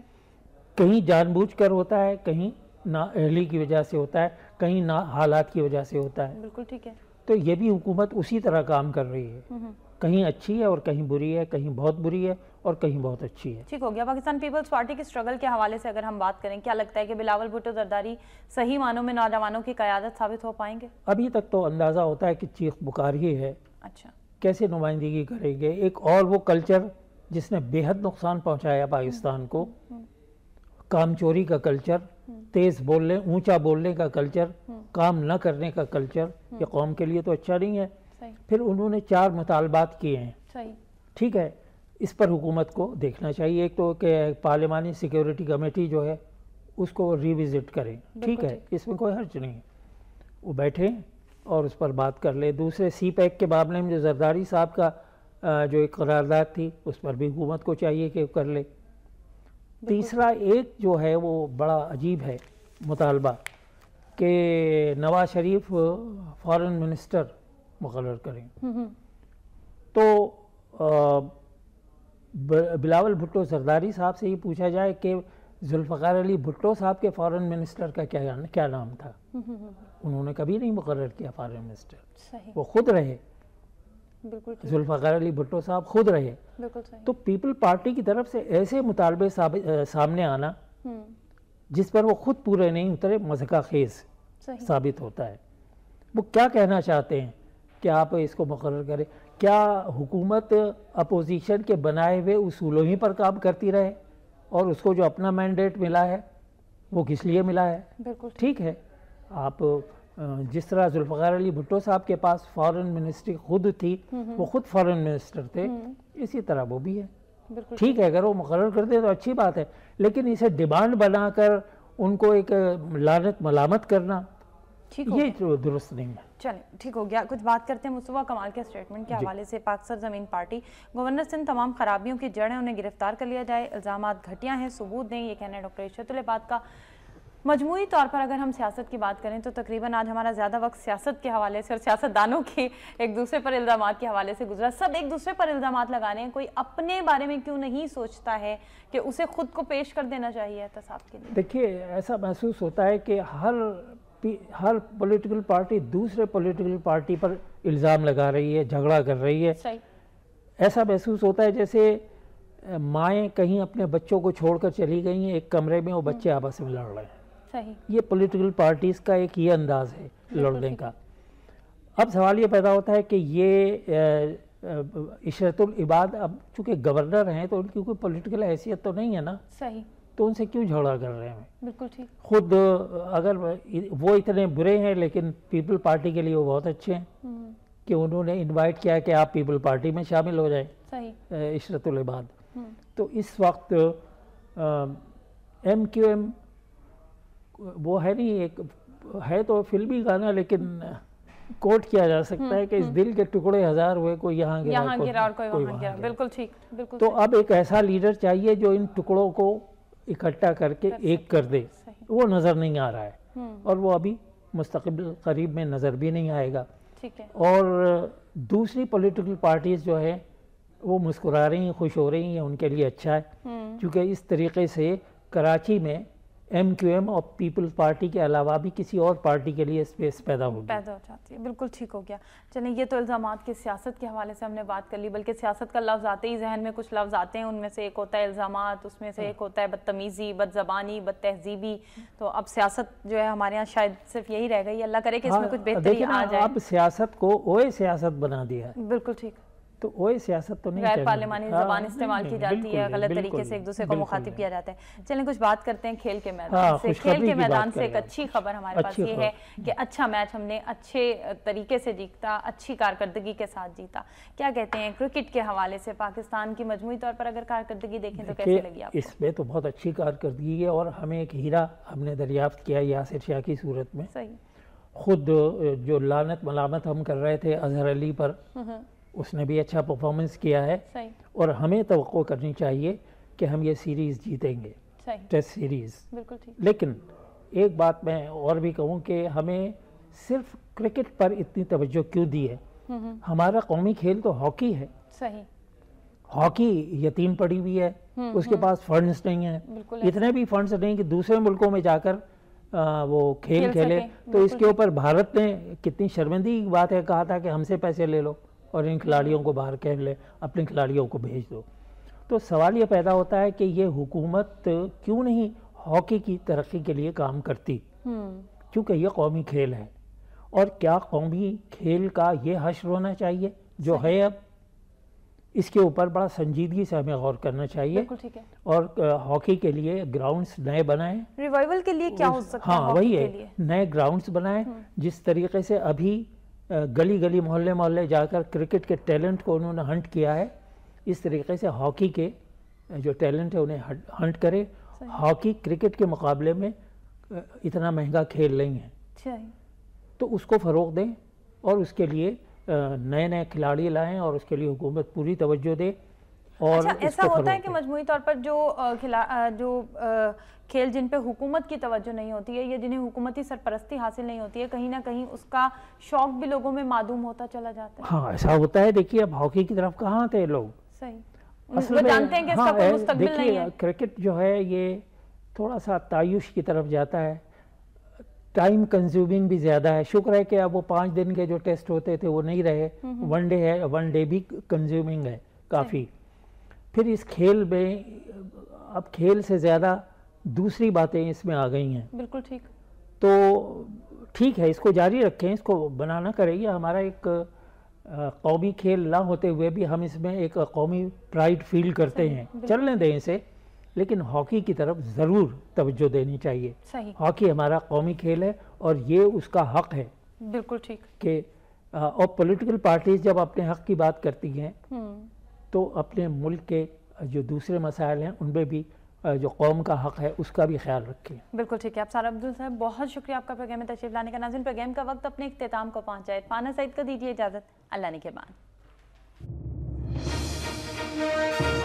कहीं जानबूझ होता है कहीं ना अहली की वजह से होता है कहीं ना हालात की वजह से होता है बिल्कुल ठीक है तो ये भी हुकूमत उसी तरह काम कर रही है हम्म, हम्म। कहीं अच्छी है और कहीं बुरी है कहीं बहुत बुरी है और कहीं बहुत अच्छी है ठीक हो गया पाकिस्तान पीपल्स पार्टी के स्ट्रगल के हवाले से अगर हम बात करें क्या लगता है कि बिलावल भुट्टो जरदारी सही मानों में नौजवानों की क्यादत साबित हो पाएंगे अभी तक तो अंदाज़ा होता है कि चीख बुकार ही है अच्छा कैसे नुमाइंदगी करेंगे एक और वो कल्चर जिसने बेहद नुकसान पहुँचाया पाकिस्तान को हम्म, कामचोरी का कल्चर तेज बोलने ऊंचा बोलने का कल्चर हम्म। काम न करने का कल्चर हम्म। ये कौम के लिए तो अच्छा नहीं है फिर उन्होंने चार मुतालबात किए हैं ठीक है इस पर हुकूमत को देखना चाहिए एक तो कि पार्लियामानी सिक्योरिटी कमेटी जो है उसको रिविज़िट करें ठीक है इसमें कोई हर्ज नहीं वो बैठें और उस पर बात कर ले दूसरे सी पैक के मामले में जो जरदारी साहब का जो एक करारदाद थी उस पर भी हुकूमत को चाहिए कि कर ले तीसरा एक जो है वो बड़ा अजीब है मुतालबा कि नवाज शरीफ फॉरेन मिनिस्टर मुकर करें हम्म, हम्म। तो बिलावल भुट्टो सरदारी साहब से ये पूछा जाए कि जुल्फ़ार अली भुट्टो साहब के फॉरेन मिनिस्टर का क्या क्या नाम था हम्म, उन्होंने कभी नहीं मुकर किया फॉरेन मिनिस्टर वो खुद रहे जुल्फ़ार अली भुट्टो साहब खुद रहे तो पीपल पार्टी की तरफ से ऐसे मुतालबे सामने आना हम्म। जिस पर वो खुद पूरे नहीं उतरे मजका खेज साबित होता है वो क्या कहना चाहते हैं कि आप इसको मुकर करें क्या हुकूमत अपोजिशन के बनाए हुए उसूलों ही पर काम करती रहे और उसको जो अपना मैंडेट मिला है वो किस लिए मिला है बिल्कुल ठीक है आप जिस तरह जुल्फ़ार अली भुट्टो साहब के पास फॉरेन मिनिस्ट्री खुद थी हम्म, हम्म। वो खुद फॉरेन मिनिस्टर थे हम्म। इसी तरह वो भी है ठीक है अगर वो मुकर कर दे तो अच्छी बात है लेकिन इसे डिमांड बनाकर उनको एक लानत मलामत करना ये तो दुरुस्त नहीं है चलें ठीक हो गया कुछ बात करते हैं मुस्तफ़ा कमाल के स्टेटमेंट के हवाले से पाक सर जमीन पार्टी गवर्नर सिंह तमाम खराबियों की जड़ें उन्हें गिरफ्तार कर लिया जाए इल्ज़ाम घटिया हैं सबूत दें ये कहना है डॉक्टर इशतुल्बाद का मजमू तौर पर अगर हम सियासत की बात करें तो तकरीबन आज हमारा ज़्यादा वक्त सियासत के हवाले से और सियासतदानों के एक दूसरे पर इल्ज़ाम के हवाले से गुजरा सब एक दूसरे पर इल्ज़ाम लगा रहे हैं कोई अपने बारे में क्यों नहीं सोचता है कि उसे खुद को पेश कर देना चाहिए एहतसाब के लिए देखिए ऐसा महसूस होता है कि हर हर पोलिटिकल पार्टी दूसरे पोलिटिकल पार्टी पर इल्ज़ाम लगा रही है झगड़ा कर रही है ऐसा महसूस होता है जैसे माएँ कहीं अपने बच्चों को छोड़कर चली गई हैं एक कमरे में वो बच्चे आपस में लड़ रहे हैं सही ये पॉलिटिकल पार्टीज़ का एक ये अंदाज है लड़ने का अब सवाल ये पैदा होता है कि ये इशरतुल इबाद अब चूंकि गवर्नर हैं तो उनकी कोई पॉलिटिकल हैसियत तो नहीं है ना सही तो उनसे क्यों झगड़ा कर रहे हैं बिल्कुल ठीक खुद अगर वो इतने बुरे हैं लेकिन पीपल पार्टी के लिए वो बहुत अच्छे हैं हम्म। कि उन्होंने इनवाइट किया कि आप पीपल पार्टी में शामिल हो जाए इशरतुल इबाद हम्म। तो इस वक्त एम क्यू एम वो है नहीं एक है तो फिल्मी गाना लेकिन कोट किया जा सकता हम्म, है कि इस हम्म। दिल के टुकड़े हजार हुए कोई यहाँ गिरा गिरा और कोई, कोई वहाँ गिरा बिल्कुल ठीक बिल्कुल तो अब एक ऐसा लीडर चाहिए जो इन टुकड़ों को इकट्ठा करके एक कर दे वो नज़र नहीं आ रहा है हम्म। और वो अभी मुस्तबिल करीब में नज़र भी नहीं आएगा ठीक है और दूसरी पॉलिटिकल पार्टीज जो है वो मुस्कुरा रही हैं खुश हो रही हैं उनके लिए अच्छा है क्योंकि इस तरीके से कराची में एम क्यू एम और पीपल्स पार्टी के अलावा भी किसी और पार्टी के लिए स्पेस पैदा हो पैदा हो जाती है बिल्कुल ठीक हो गया चलिए ये तो इल्ज़ाम की सियासत के हवाले से हमने बात कर ली बल्कि सियासत का लफ्ज़ आते ही जहन में कुछ लफ्ज़ आते हैं उनमें से एक होता है इल्ज़ाम उसमें से हम्म। एक होता है बदतमीज़ी बदजबानी तहजीबी तो अब सियासत जो है हमारे यहाँ शायद सिर्फ यही रह गई अल्लाह करे कि इसमें हाँ, कुछ बेहतरी आ जाए आप सियासत को ओए सियासत बना दिया बिल्कुल ठीक तो वो सियासत तो नहीं गैर पार्लियामानी हाँ। जबान इस्तेमाल की जाती है गलत तरीके से एक दूसरे को मुखातिब किया जाता है चलें कुछ बात करते हैं खेल के मैदान हाँ, से खेल के मैदान से एक अच्छी खबर हमारे पास ये है कि अच्छा मैच हमने अच्छे तरीके से जीता अच्छी कारकर्दगी के साथ जीता क्या कहते हैं क्रिकेट के हवाले से पाकिस्तान की मजमुई तौर पर अगर कारकर्दगी देखें तो कैसे लगी आप इसमें तो बहुत अच्छी कारकर्दगी है और हमें एक हीरा हमने दरियाफ्त किया यासिर शाह की सूरत में सही खुद जो लानत मलामत हम कर रहे थे अजहर अली पर हम्म, हम्म। उसने भी अच्छा परफॉर्मेंस किया है और हमें तो करनी चाहिए कि हम ये सीरीज़ जीतेंगे टेस्ट सीरीज़ बिल्कुल ठीक लेकिन एक बात मैं और भी कहूँ कि हमें सिर्फ क्रिकेट पर इतनी तवज्जो क्यों दी है हम्म, हम्म। हमारा कौमी खेल तो हॉकी है सही हॉकी यतीम पड़ी हुई है हम्म, उसके पास फंड्स नहीं है इतने भी फंड्स नहीं कि दूसरे मुल्कों में जाकर आ, वो खेल, खेले तो इसके ऊपर भारत ने कितनी शर्मिंदगी बात है कहा था कि हमसे पैसे ले लो और इन खिलाड़ियों को बाहर कह ले अपने खिलाड़ियों को भेज दो तो सवाल ये पैदा होता है कि ये हुकूमत क्यों नहीं हॉकी की तरक्की के लिए काम करती हम्म। क्योंकि ये कौमी खेल है और क्या कौमी खेल का ये हश्र होना चाहिए जो है अब इसके ऊपर बड़ा संजीदगी से हमें गौर करना चाहिए ठीक है और हॉकी के लिए ग्राउंड्स नए बनाएं रिवाइवल के लिए क्या हो सकता हाँ वही है नए ग्राउंड्स बनाएं हम्म। जिस तरीके से अभी गली गली मोहल्ले मोहल्ले जाकर क्रिकेट के टैलेंट को उन्होंने हंट किया है इस तरीके से हॉकी के जो टैलेंट है उन्हें हंट करे हॉकी क्रिकेट के मुकाबले में इतना महंगा खेल नहीं है अच्छा। तो उसको फ़रोग दें और उसके लिए नए नए खिलाड़ी लाएं और उसके लिए हुकूमत पूरी तवज्जो दे और अच्छा, ऐसा होता है कि मजमू तौर पर जो खिला जो खेल जिन पे हुकूमत की तवज्जो नहीं होती है या जिन्हें हुकूमती सरपरस्ती हासिल नहीं होती है कहीं ना कहीं उसका शौक भी लोगों में मालूम होता चला जाता है हाँ ऐसा होता है देखिए अब हॉकी की तरफ कहाँ थे लोग सही असल में जानते हैं कि हाँ, नहीं है क्रिकेट जो है ये थोड़ा सा तायुष की तरफ जाता है टाइम कंज्यूमिंग भी ज़्यादा है शुक्र है कि अब वो पाँच दिन के जो टेस्ट होते थे वो नहीं रहे हम्म, हम्म। वन डे है वन डे भी कंज्यूमिंग है काफ़ी फिर इस खेल में अब खेल से ज़्यादा दूसरी बातें इसमें आ गई हैं बिल्कुल ठीक तो ठीक है इसको जारी रखें इसको बनाना करें यह हमारा एक कौमी खेल ना होते हुए भी हम इसमें एक कौमी प्राइड फील करते हैं चलने दें इसे लेकिन हॉकी की तरफ ज़रूर तवज्जो देनी चाहिए हॉकी हमारा कौमी खेल है और ये उसका हक है बिल्कुल ठीक कि और पॉलिटिकल पार्टीज जब अपने हक की बात करती हैं हम्म। तो अपने मुल्क के जो दूसरे मसाइल हैं उन पर भी जो कौम का हक है उसका भी ख्याल रखें बिल्कुल ठीक है आप सारा अब्दुल साहब बहुत शुक्रिया आपका प्रोग्राम में तशरीफ लाने का नाजिन प्रोग्राम का वक्त अपने इख्ताम को पहुँचाए फाना सईद का दीजिए इजाज़त अल्लाह ने के बाद